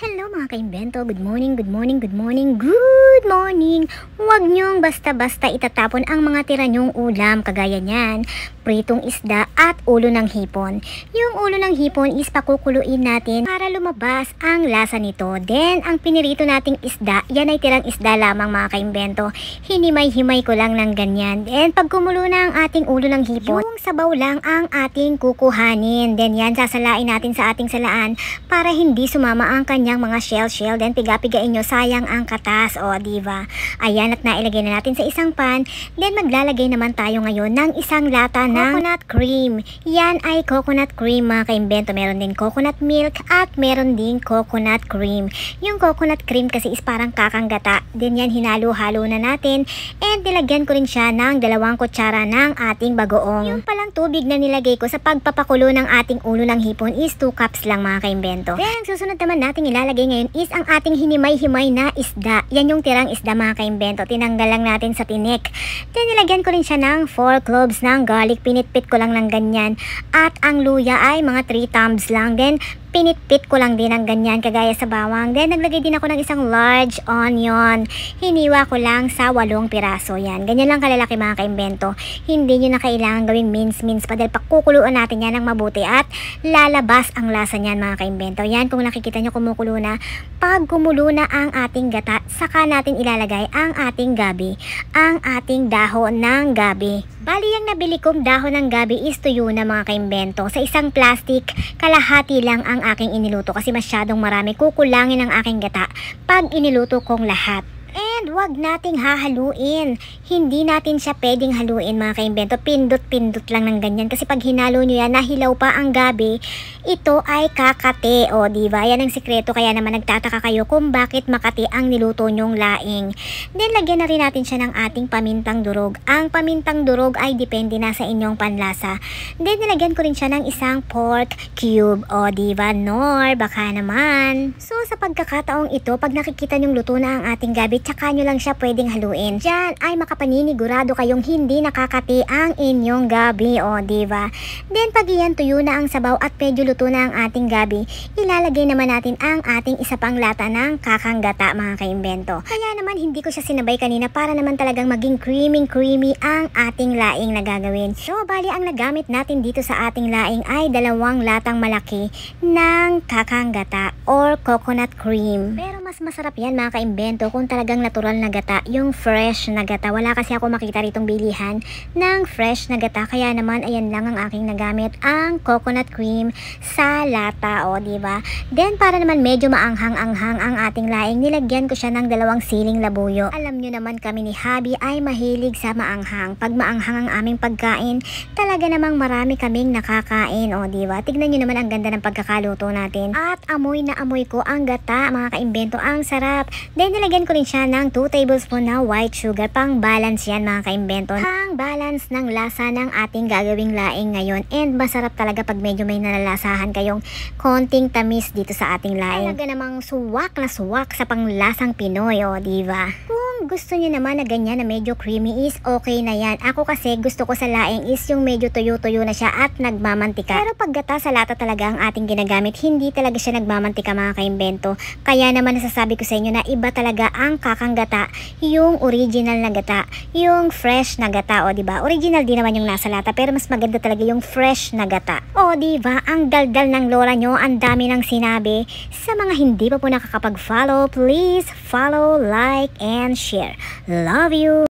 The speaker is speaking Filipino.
Hello mga kaimbento, good morning, good morning, good morning, good Good morning! Huwag niyong basta-basta itatapon ang mga tira niyong ulam kagaya niyan, pritong isda at ulo ng hipon. Yung ulo ng hipon is pakukuluin natin para lumabas ang lasa nito. Then, ang pinirito nating isda, yan ay tirang isda lamang mga kaimbento. Hinimay-himay ko lang ng ganyan. Then, pag kumulo na ang ating ulo ng hipon, yung sabaw lang ang ating kukuhanin. Then, yan sasalain natin sa ating salaan para hindi sumama ang kanyang mga shell-shell. Then, piga-pigain nyo, sayang ang katas. O, di diba? Ayan at nailagay na natin sa isang pan. Then maglalagay naman tayo ngayon ng isang lata ng coconut cream. Yan ay coconut cream mga kaimbento. Meron din coconut milk at meron din coconut cream. Yung coconut cream kasi is parang kakanggata. Then yan hinalo-halo na natin. And nilagyan ko rin siya ng dalawang kutsara ng ating bagoong. Yung palang tubig na nilagay ko sa pagpapakulo ng ating ulo ng hipon is 2 cups lang mga kaimbento. Then susunod naman natin ilalagay ngayon is ang ating hinimay-himay na isda. Yan yung tira ng isda mga kaimbento. Tinanggal lang natin sa tinik. Then nilagyan ko rin siya ng 4 cloves ng garlic. Pinitpit ko lang ng ganyan. At ang luya ay mga 3 thumbs lang. Then pinitpit ko lang din ng ganyan kagaya sa bawang. Then naglagay din ako ng isang large onion. Hiniwa ko lang sa walong piraso yan. Ganyan lang kalalaki mga kaimbento. Hindi nyo na kailangan gawing mince-mince pa dahil pakukuluan natin yan ng mabuti at lalabas ang lasa niyan mga kaimbento. Yan kung nakikita nyo kumukulo na. Pag kumulo na ang ating gata, saka natin ilalagay ang ating gabi. Ang ating dahon ng gabi. Bali ang nabili kong dahon ng gabi is tuyo na mga kaimbento. Sa isang plastic, kalahati lang ang aking iniluto kasi masyadong marami kukulangin ang aking gata pag iniluto kong lahat. Yan, wag nating hahaluin. Hindi natin siya pwedeng haluin mga kaimbento. Pindot-pindot lang ng ganyan. Kasi pag hinalo nyo yan, nahilaw pa ang gabi, ito ay kakate. O, diba? Yan ang sikreto. Kaya naman nagtataka kayo kung bakit makati ang niluto nyong laing. Then, lagyan na rin natin siya ng ating pamintang durog. Ang pamintang durog ay depende na sa inyong panlasa. Then, nilagyan ko rin siya ng isang pork cube. O, diba? Nor, baka naman. So, sa pagkakataong ito, pag nakikita nyong luto na ang ating gabi, tsaka saka nyo lang siya pwedeng haluin. Diyan ay makapaninigurado kayong hindi nakakati ang inyong gabi o oh, diba? Then pag iyan tuyo na ang sabaw at medyo luto na ang ating gabi, ilalagay naman natin ang ating isa pang lata ng kakanggata mga kaimbento. Kaya naman hindi ko siya sinabay kanina para naman talagang maging creamy creamy ang ating laing na gagawin. So bali ang nagamit natin dito sa ating laing ay dalawang latang malaki ng kakanggata or coconut cream. Pero mas masarap yan mga kaimbento kung talagang natutunan natural na gata, yung fresh na gata. Wala kasi ako makita ritong bilihan ng fresh na gata. Kaya naman, ayan lang ang aking nagamit, ang coconut cream sa lata, o, oh, ba diba? Then, para naman medyo maanghang-anghang ang ating laing, nilagyan ko siya ng dalawang siling labuyo. Alam nyo naman kami ni Habi ay mahilig sa maanghang. Pag maanghang ang aming pagkain, talaga namang marami kaming nakakain, o, oh, ba diba? Tignan nyo naman ang ganda ng pagkakaluto natin. At amoy na amoy ko ang gata, mga kaimbento, ang sarap. Then, nilagyan ko rin siya ng 2 tablespoon na white sugar. Pang balance yan mga kaimbento. Pang balance ng lasa ng ating gagawing laing ngayon. And masarap talaga pag medyo may nalalasahan kayong konting tamis dito sa ating laing. Talaga namang suwak na suwak sa panglasang Pinoy o oh, diba? gusto nyo naman na ganyan na medyo creamy is okay na yan. Ako kasi gusto ko sa laing is yung medyo tuyo-tuyo na siya at nagmamantika. Pero paggata sa lata talaga ang ating ginagamit, hindi talaga siya nagmamantika mga kaimbento. Kaya naman nasasabi ko sa inyo na iba talaga ang kakang yung original na gata, yung fresh na gata. O ba diba? original din naman yung nasa lata pero mas maganda talaga yung fresh na gata. O ba diba? ang daldal ng lola nyo, ang dami ng sinabi. Sa mga hindi pa po nakakapag-follow, please follow, like, and share. care. Love you.